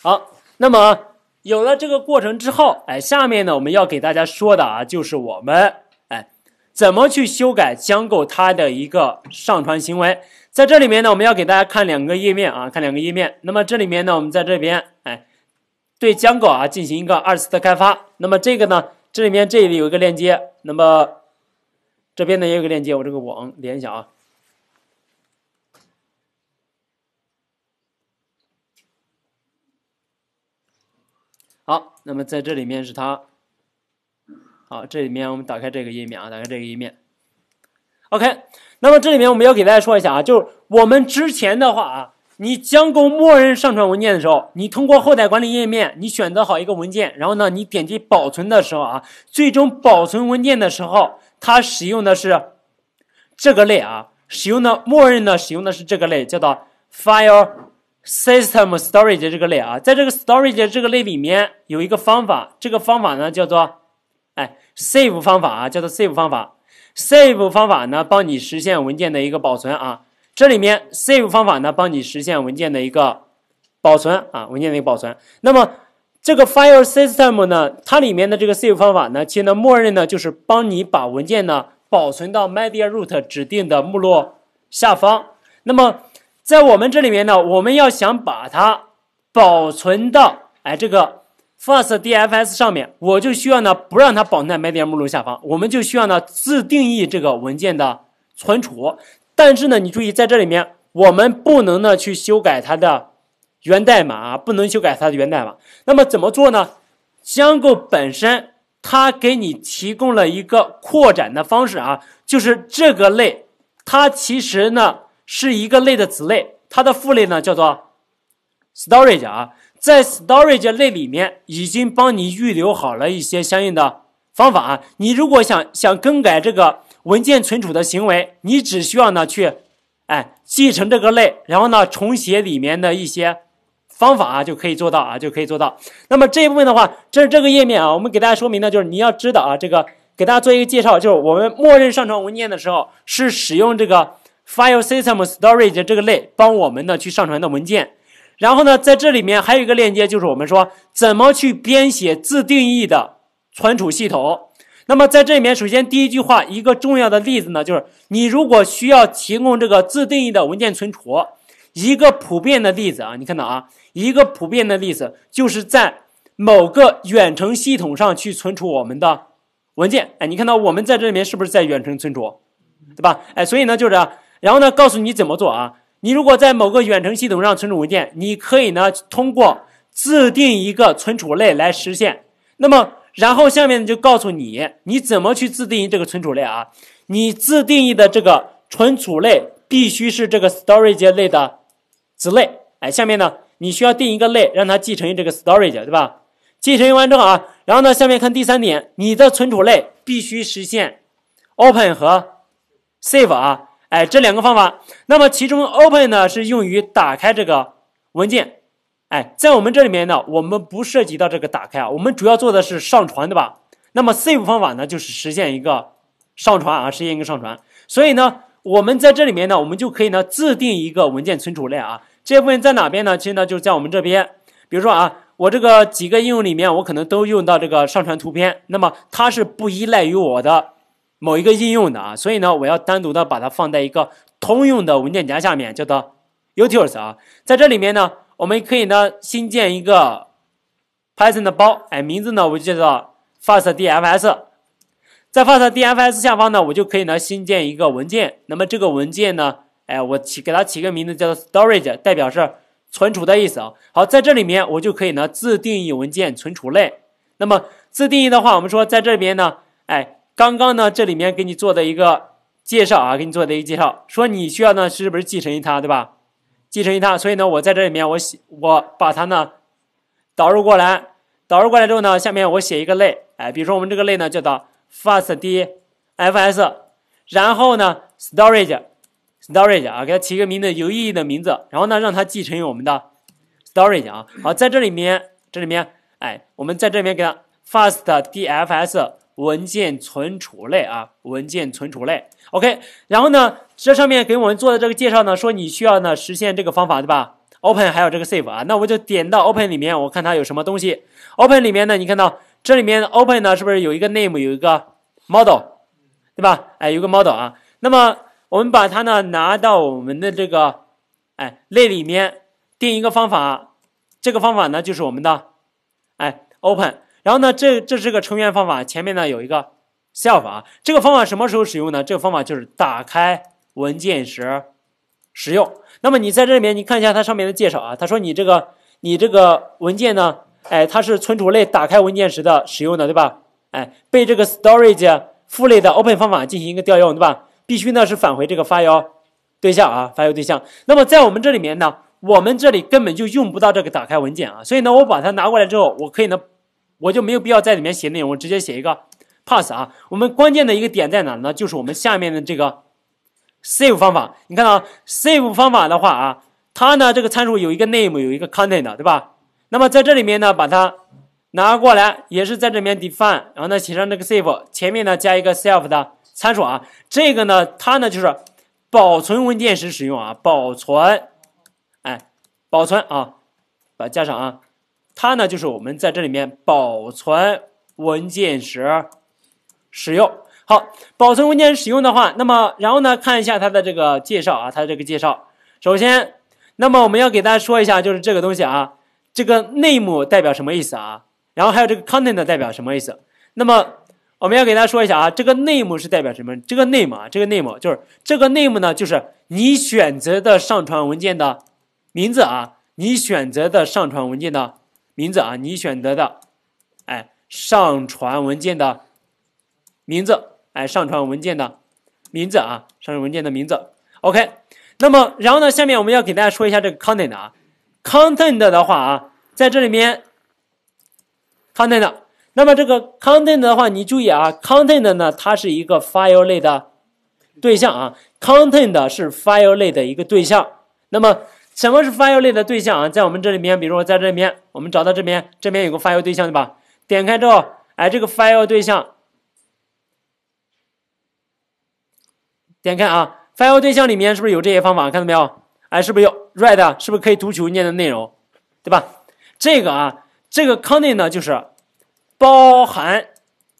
好，那么有了这个过程之后，哎，下面呢我们要给大家说的啊，就是我们哎怎么去修改江狗它的一个上传行为。在这里面呢，我们要给大家看两个页面啊，看两个页面。那么这里面呢，我们在这边哎对江狗啊进行一个二次的开发。那么这个呢，这里面这里有一个链接，那么这边呢也有个链接，我这个网联想啊。好，那么在这里面是它。好，这里面我们打开这个页面啊，打开这个页面。OK，那么这里面我们要给大家说一下啊，就是我们之前的话啊，你将勾默认上传文件的时候，你通过后台管理页面，你选择好一个文件，然后呢，你点击保存的时候啊，最终保存文件的时候，它使用的是这个类啊，使用的默认的使用的是这个类，叫做 File。System Storage 这个类啊，在这个 Storage 这个类里面有一个方法，这个方法呢叫做哎 Save 方法啊，叫做 Save 方法。Save 方法呢帮你实现文件的一个保存啊。这里面 Save 方法呢帮你实现文件的一个保存啊，文件的一个保存。那么这个 File System 呢，它里面的这个 Save 方法呢，其实呢默认呢就是帮你把文件呢保存到 Media Root 指定的目录下方。那么在我们这里面呢，我们要想把它保存到哎这个 fast dfs 上面，我就需要呢不让它绑在 mydir 目录下方，我们就需要呢自定义这个文件的存储。但是呢，你注意在这里面，我们不能呢去修改它的源代码啊，不能修改它的源代码。那么怎么做呢？香购本身它给你提供了一个扩展的方式啊，就是这个类，它其实呢。是一个类的子类，它的父类呢叫做 Storage 啊，在 Storage 类里面已经帮你预留好了一些相应的方法啊。你如果想想更改这个文件存储的行为，你只需要呢去哎继承这个类，然后呢重写里面的一些方法啊，就可以做到啊，就可以做到。那么这一部分的话，这是这个页面啊，我们给大家说明的就是你要知道啊，这个给大家做一个介绍，就是我们默认上传文件的时候是使用这个。File System Storage 这个类帮我们呢去上传的文件，然后呢，在这里面还有一个链接，就是我们说怎么去编写自定义的存储系统。那么在这里面，首先第一句话，一个重要的例子呢，就是你如果需要提供这个自定义的文件存储，一个普遍的例子啊，你看到啊，一个普遍的例子就是在某个远程系统上去存储我们的文件。哎，你看到我们在这里面是不是在远程存储，对吧？哎，所以呢，就是。然后呢，告诉你怎么做啊？你如果在某个远程系统上存储文件，你可以呢通过自定义一个存储类来实现。那么，然后下面就告诉你你怎么去自定义这个存储类啊？你自定义的这个存储类必须是这个 storage 类的子类。哎，下面呢，你需要定一个类，让它继承这个 storage，对吧？继承完之后啊，然后呢，下面看第三点，你的存储类必须实现 open 和 save 啊。哎，这两个方法，那么其中 open 呢是用于打开这个文件，哎，在我们这里面呢，我们不涉及到这个打开啊，我们主要做的是上传对吧？那么 save 方法呢，就是实现一个上传啊，实现一个上传。所以呢，我们在这里面呢，我们就可以呢，自定一个文件存储类啊。这部分在哪边呢？其实呢，就在我们这边。比如说啊，我这个几个应用里面，我可能都用到这个上传图片，那么它是不依赖于我的。某一个应用的啊，所以呢，我要单独的把它放在一个通用的文件夹下面，叫做 utils 啊。在这里面呢，我们可以呢新建一个 Python 的包，哎，名字呢我就叫做 fast dfs。在 fast dfs 下方呢，我就可以呢新建一个文件，那么这个文件呢，哎，我起给它起个名字叫做 storage，代表是存储的意思啊。好，在这里面我就可以呢自定义文件存储类。那么自定义的话，我们说在这边呢，哎。刚刚呢，这里面给你做的一个介绍啊，给你做的一个介绍，说你需要呢是不是继承一它，对吧？继承一它，所以呢，我在这里面我写，我把它呢导入过来，导入过来之后呢，下面我写一个类，哎，比如说我们这个类呢叫做 FastDFS，然后呢 Storage Storage 啊，给它起一个名字，有意义的名字，然后呢让它继承于我们的 Storage 啊。好，在这里面，这里面，哎，我们在这里面给 Fast DFS。文件存储类啊，文件存储类，OK，然后呢，这上面给我们做的这个介绍呢，说你需要呢实现这个方法，对吧？open 还有这个 save 啊，那我就点到 open 里面，我看它有什么东西。open 里面呢，你看到这里面 open 呢，是不是有一个 name，有一个 model，对吧？哎，有个 model 啊，那么我们把它呢拿到我们的这个哎类里面，定一个方法，这个方法呢就是我们的哎 open。然后呢，这这是个成员方法，前面呢有一个 self 法。这个方法什么时候使用呢？这个方法就是打开文件时使用。那么你在这里面你看一下它上面的介绍啊，它说你这个你这个文件呢，哎，它是存储类打开文件时的使用的，对吧？哎，被这个 storage 类的 open 方法进行一个调用，对吧？必须呢是返回这个发幺对象啊，发幺对象。那么在我们这里面呢，我们这里根本就用不到这个打开文件啊，所以呢，我把它拿过来之后，我可以呢。我就没有必要在里面写内容，我直接写一个 pass 啊。我们关键的一个点在哪呢？就是我们下面的这个 save 方法。你看啊，save 方法的话啊，它呢这个参数有一个 name，有一个 content，对吧？那么在这里面呢，把它拿过来，也是在这边 define，然后呢写上这个 save，前面呢加一个 self 的参数啊。这个呢，它呢就是保存文件时使用啊，保存，哎，保存啊，把它加上啊。它呢，就是我们在这里面保存文件时使用。好，保存文件使用的话，那么然后呢，看一下它的这个介绍啊，它的这个介绍。首先，那么我们要给大家说一下，就是这个东西啊，这个 name 代表什么意思啊？然后还有这个 content 代表什么意思？那么我们要给大家说一下啊，这个 name 是代表什么？这个 name 啊，这个 name 就是这个 name 呢，就是你选择的上传文件的名字啊，你选择的上传文件的。名字啊，你选择的，哎，上传文件的名字，哎，上传文件的名字啊，上传文件的名字。OK，那么然后呢，下面我们要给大家说一下这个 content 啊，content 的话啊，在这里面，content。那么这个 content 的话，你注意啊，content 呢，它是一个 file 类的对象啊，content 是 file 类的一个对象。那么什么是 file 类的对象啊？在我们这里面，比如说在这边，我们找到这边，这边有个 file 对象，对吧？点开之后，哎，这个 file 对象，点开啊，file 对象里面是不是有这些方法？看到没有？哎，是不是有 read？是不是可以读取文件的内容，对吧？这个啊，这个 content 呢，就是包含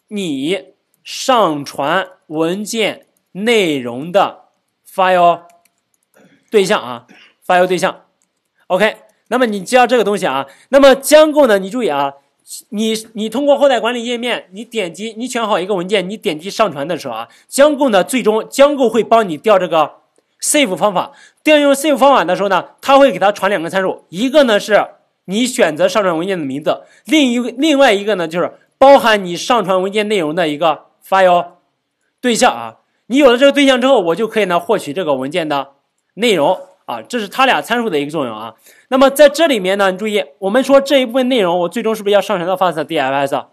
你上传文件内容的 file 对象啊。发邮对象，OK。那么你道这个东西啊，那么将购呢？你注意啊，你你通过后台管理页面，你点击你选好一个文件，你点击上传的时候啊，将购呢，最终将购会帮你调这个 save 方法。调用 save 方法的时候呢，它会给它传两个参数，一个呢是你选择上传文件的名字，另一另外一个呢就是包含你上传文件内容的一个发邮对象啊。你有了这个对象之后，我就可以呢获取这个文件的内容。啊，这是它俩参数的一个作用啊。那么在这里面呢，你注意，我们说这一部分内容，我最终是不是要上传到 Fast DFS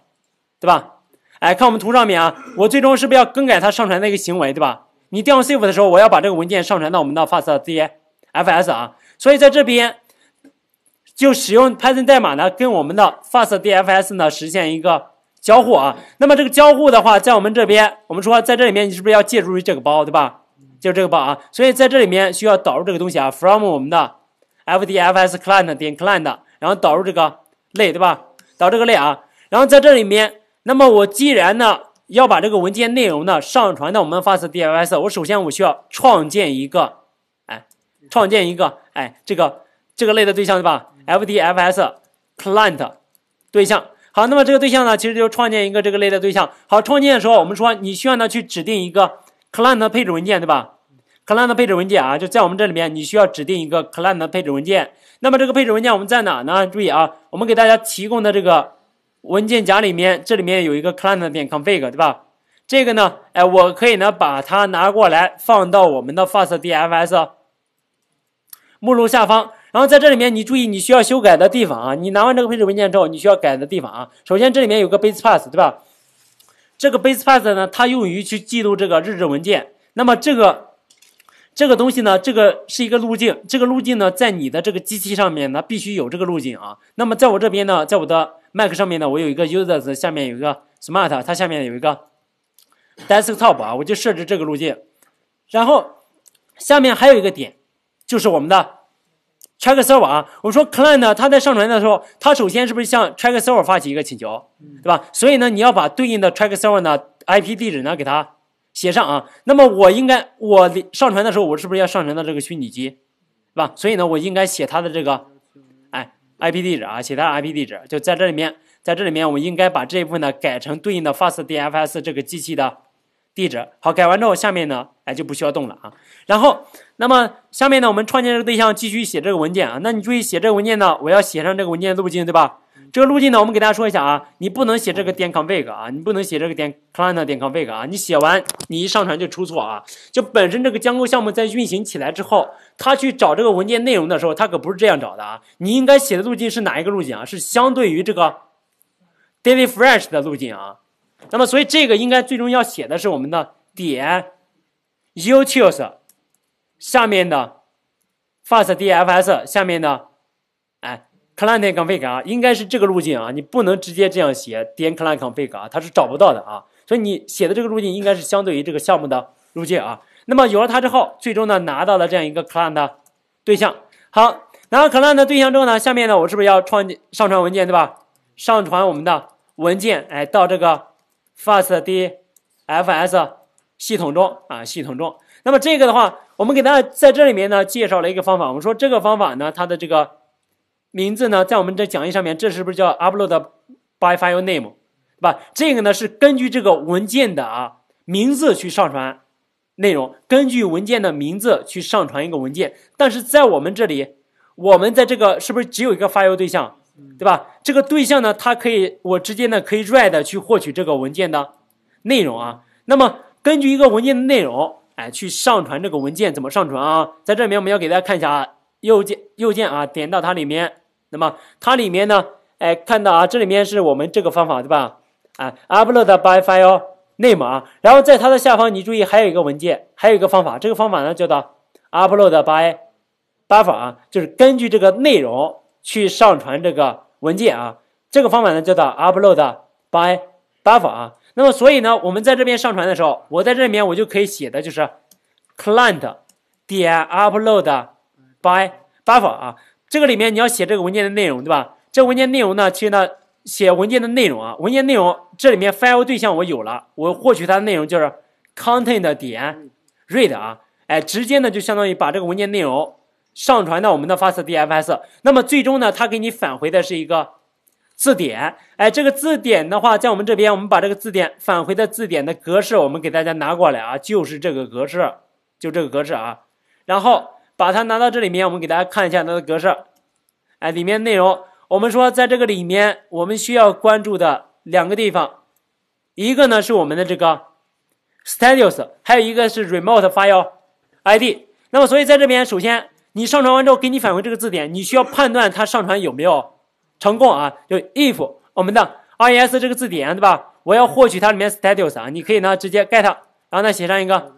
对吧？哎，看我们图上面啊，我最终是不是要更改它上传的一个行为，对吧？你调用 save 的时候，我要把这个文件上传到我们的 Fast DFS 啊。所以在这边就使用 Python 代码呢，跟我们的 Fast DFS 呢实现一个交互啊。那么这个交互的话，在我们这边，我们说在这里面你是不是要借助于这个包，对吧？就是这个包啊，所以在这里面需要导入这个东西啊，from 我们的 FDFS client 点 client，然后导入这个类，对吧？导这个类啊，然后在这里面，那么我既然呢要把这个文件内容呢上传到我们 FastDFS，我首先我需要创建一个，哎，创建一个，哎，这个这个类的对象，对吧？FDFS client 对象。好，那么这个对象呢，其实就创建一个这个类的对象。好，创建的时候，我们说你需要呢去指定一个。client 配置文件对吧？client 配置文件啊，就在我们这里面，你需要指定一个 client 的配置文件。那么这个配置文件我们在哪呢？注意啊，我们给大家提供的这个文件夹里面，这里面有一个 client 点 config 对吧？这个呢，哎，我可以呢把它拿过来放到我们的 fastdfs 目录下方。然后在这里面，你注意你需要修改的地方啊。你拿完这个配置文件之后，你需要改的地方啊，首先这里面有个 base path 对吧？这个 base path 呢，它用于去记录这个日志文件。那么这个这个东西呢，这个是一个路径，这个路径呢，在你的这个机器上面，它必须有这个路径啊。那么在我这边呢，在我的 Mac 上面呢，我有一个 users 下面有一个 smart，它下面有一个 desktop 啊，我就设置这个路径。然后下面还有一个点，就是我们的。Track server，我说 client，他在上传的时候，他首先是不是向 Track server 发起一个请求，对吧？所以呢，你要把对应的 Track server 的 IP 地址呢给它写上啊。那么我应该我上传的时候，我是不是要上传到这个虚拟机，对吧？所以呢，我应该写它的这个哎 IP 地址啊，写它的 IP 地址，就在这里面，在这里面，我应该把这一部分呢改成对应的 Fast DFS 这个机器的。地址好改完之后，下面呢，哎就不需要动了啊。然后，那么下面呢，我们创建这个对象，继续写这个文件啊。那你注意写这个文件呢，我要写上这个文件路径，对吧？这个路径呢，我们给大家说一下啊，你不能写这个点 config 啊，你不能写这个点 client 点 config 啊。你写完，你一上传就出错啊。就本身这个 Django 项目在运行起来之后，它去找这个文件内容的时候，它可不是这样找的啊。你应该写的路径是哪一个路径啊？是相对于这个 daily fresh 的路径啊。那么，所以这个应该最终要写的是我们的点，utils 下面的 fastdfs 下面的哎 client config 啊，应该是这个路径啊，你不能直接这样写点 client config 啊，它是找不到的啊。所以你写的这个路径应该是相对于这个项目的路径啊。那么有了它之后，最终呢拿到了这样一个 client 对象。好，拿到 client 对象之后呢，下面呢我是不是要创建上传文件，对吧？上传我们的文件，哎，到这个。Fast d F S 系统中啊，系统中。那么这个的话，我们给大家在这里面呢介绍了一个方法。我们说这个方法呢，它的这个名字呢，在我们这讲义上面，这是不是叫 Upload by File Name？对吧？这个呢是根据这个文件的啊名字去上传内容，根据文件的名字去上传一个文件。但是在我们这里，我们在这个是不是只有一个发邮对象？对吧？这个对象呢，它可以我直接呢可以 read 去获取这个文件的内容啊。那么根据一个文件的内容，哎，去上传这个文件怎么上传啊？在这里面我们要给大家看一下，啊，右键右键啊，点到它里面，那么它里面呢，哎，看到啊，这里面是我们这个方法对吧？哎，upload by file name 啊，然后在它的下方你注意还有一个文件，还有一个方法，这个方法呢叫做 upload by buffer 啊，就是根据这个内容。去上传这个文件啊，这个方法呢叫做 upload by buffer 啊。那么所以呢，我们在这边上传的时候，我在这里面我就可以写的就是 client 点 upload by buffer 啊。这个里面你要写这个文件的内容，对吧？这文件内容呢，其实呢写文件的内容啊，文件内容这里面 file 对象我有了，我获取它的内容就是 content 点 read 啊。哎，直接呢就相当于把这个文件内容。上传到我们的 FastDFS，那么最终呢，它给你返回的是一个字典。哎，这个字典的话，在我们这边，我们把这个字典返回的字典的格式，我们给大家拿过来啊，就是这个格式，就这个格式啊。然后把它拿到这里面，我们给大家看一下它的格式。哎，里面内容，我们说在这个里面，我们需要关注的两个地方，一个呢是我们的这个 status，还有一个是 remote file ID。那么所以在这边，首先。你上传完之后，给你返回这个字典，你需要判断它上传有没有成功啊？就 if 我们的 res 这个字典，对吧？我要获取它里面 status 啊，你可以呢直接 get，然后呢写上一个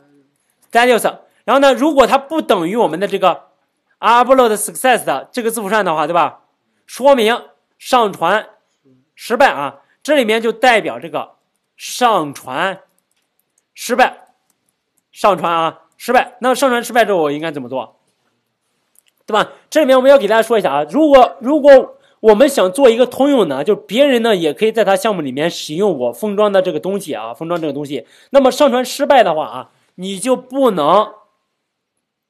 status，然后呢如果它不等于我们的这个 upload success 这个字符串的话，对吧？说明上传失败啊，这里面就代表这个上传失败，上传啊失败。那上传失败之后，我应该怎么做？对吧？这里面我们要给大家说一下啊，如果如果我们想做一个通用的，就别人呢也可以在他项目里面使用我封装的这个东西啊，封装这个东西。那么上传失败的话啊，你就不能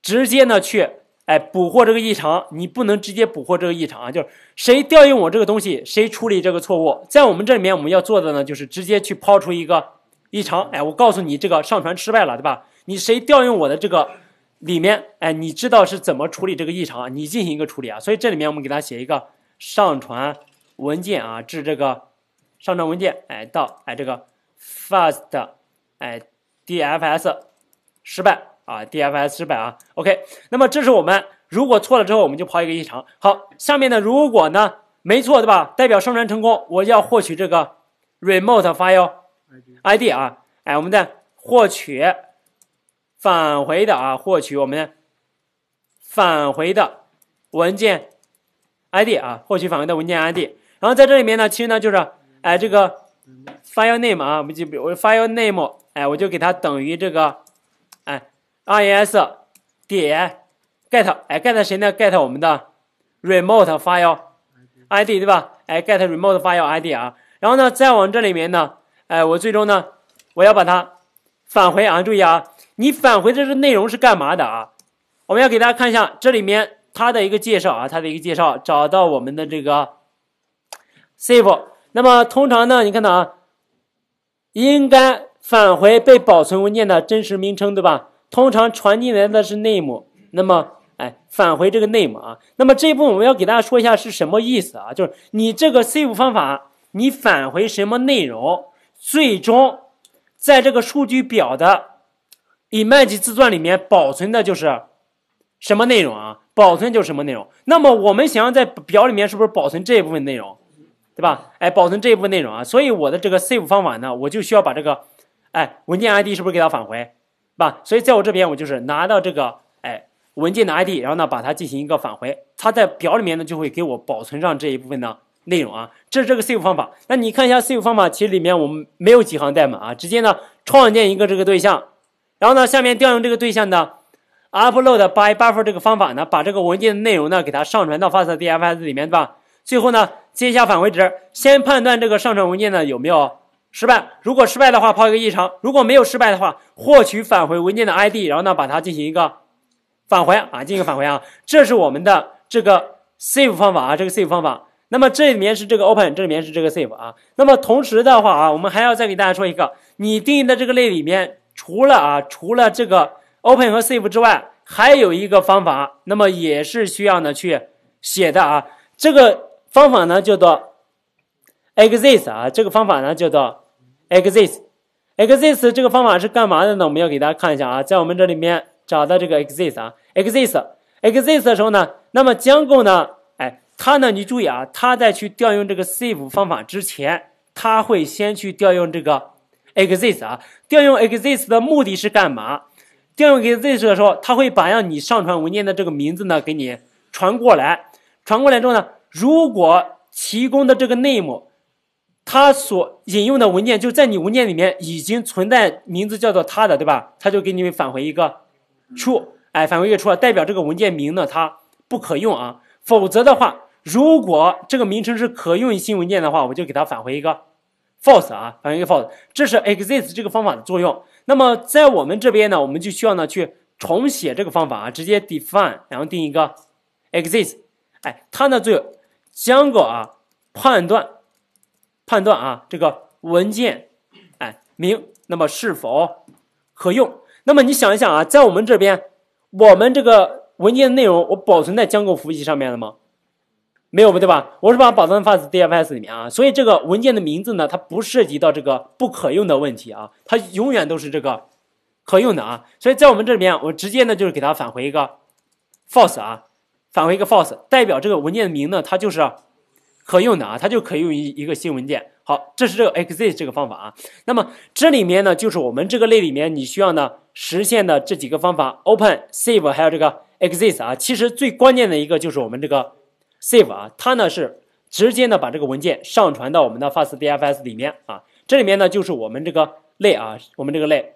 直接呢去哎捕获这个异常，你不能直接捕获这个异常啊。就是谁调用我这个东西，谁处理这个错误。在我们这里面，我们要做的呢，就是直接去抛出一个异常，哎，我告诉你这个上传失败了，对吧？你谁调用我的这个？里面，哎，你知道是怎么处理这个异常？你进行一个处理啊。所以这里面我们给它写一个上传文件啊，至这个上传文件，哎，到哎这个 fast，哎 dfs 失败啊，dfs 失败啊。OK，那么这是我们如果错了之后我们就抛一个异常。好，下面呢，如果呢没错，对吧？代表上传成功，我要获取这个 remote file ID 啊，哎，我们再获取。返回的啊，获取我们的返回的文件 ID 啊，获取返回的文件 ID，然后在这里面呢，其实呢就是，哎，这个 file name 啊，我们记，我 file name，哎，我就给它等于这个，哎，res 点 get，哎，get 谁呢？get 我们的 remote file ID 对吧？哎，get remote file ID 啊，然后呢，再往这里面呢，哎，我最终呢，我要把它返回啊，注意啊。你返回的这内容是干嘛的啊？我们要给大家看一下这里面它的一个介绍啊，它的一个介绍。找到我们的这个 save，那么通常呢，你看到啊，应该返回被保存文件的真实名称，对吧？通常传进来的是 name，那么哎，返回这个 name 啊。那么这一步我们要给大家说一下是什么意思啊？就是你这个 save 方法，你返回什么内容，最终在这个数据表的。Image 自传里面保存的就是什么内容啊？保存就是什么内容？那么我们想要在表里面是不是保存这一部分内容，对吧？哎，保存这一部分内容啊。所以我的这个 save 方法呢，我就需要把这个哎文件 ID 是不是给它返回，对吧？所以在我这边，我就是拿到这个哎文件的 ID，然后呢把它进行一个返回，它在表里面呢就会给我保存上这一部分的内容啊。这是这个 save 方法。那你看一下 save 方法，其实里面我们没有几行代码啊，直接呢创建一个这个对象。然后呢，下面调用这个对象的 upload by buffer 这个方法呢，把这个文件的内容呢，给它上传到 FastDFS 里面，对吧？最后呢，接一下返回值，先判断这个上传文件呢有没有失败，如果失败的话抛一个异常，如果没有失败的话，获取返回文件的 ID，然后呢把它进行一个返回啊，进行返回啊。这是我们的这个 save 方法啊，这个 save 方法。那么这里面是这个 open，这里面是这个 save 啊。那么同时的话啊，我们还要再给大家说一个，你定义的这个类里面。除了啊，除了这个 open 和 save 之外，还有一个方法，那么也是需要呢去写的啊。这个方法呢叫做 exist 啊，这个方法呢叫做 exist。exist 这个方法是干嘛的呢？我们要给大家看一下啊，在我们这里面找到这个 exist 啊，exist exist 的时候呢，那么将够呢，哎，它呢，你注意啊，它在去调用这个 save 方法之前，它会先去调用这个。exist 啊，调用 exist 的目的是干嘛？调用 exist 的时候，它会把让你上传文件的这个名字呢给你传过来。传过来之后呢，如果提供的这个 name，它所引用的文件就在你文件里面已经存在，名字叫做它的，对吧？它就给你返回一个 true，哎，返回一个出，代表这个文件名呢它不可用啊。否则的话，如果这个名称是可用性文件的话，我就给它返回一个。False 啊，返回一个 false，这是 exist 这个方法的作用。那么在我们这边呢，我们就需要呢去重写这个方法啊，直接 define 然后定一个 exist，哎，它呢就将个啊判断判断啊这个文件哎名那么是否可用。那么你想一想啊，在我们这边，我们这个文件内容我保存在将个服务器上面了吗？没有不对吧？我是把宝藏放在 DFS 里面啊，所以这个文件的名字呢，它不涉及到这个不可用的问题啊，它永远都是这个可用的啊。所以在我们这里边，我直接呢就是给它返回一个 false 啊，返回一个 false，代表这个文件名呢它就是可用的啊，它就可以用一一个新文件。好，这是这个 exist 这个方法啊。那么这里面呢，就是我们这个类里面你需要呢实现的这几个方法：open、save 还有这个 exist 啊。其实最关键的一个就是我们这个。save 啊，它呢是直接呢把这个文件上传到我们的 FastDFS 里面啊，这里面呢就是我们这个类啊，我们这个类。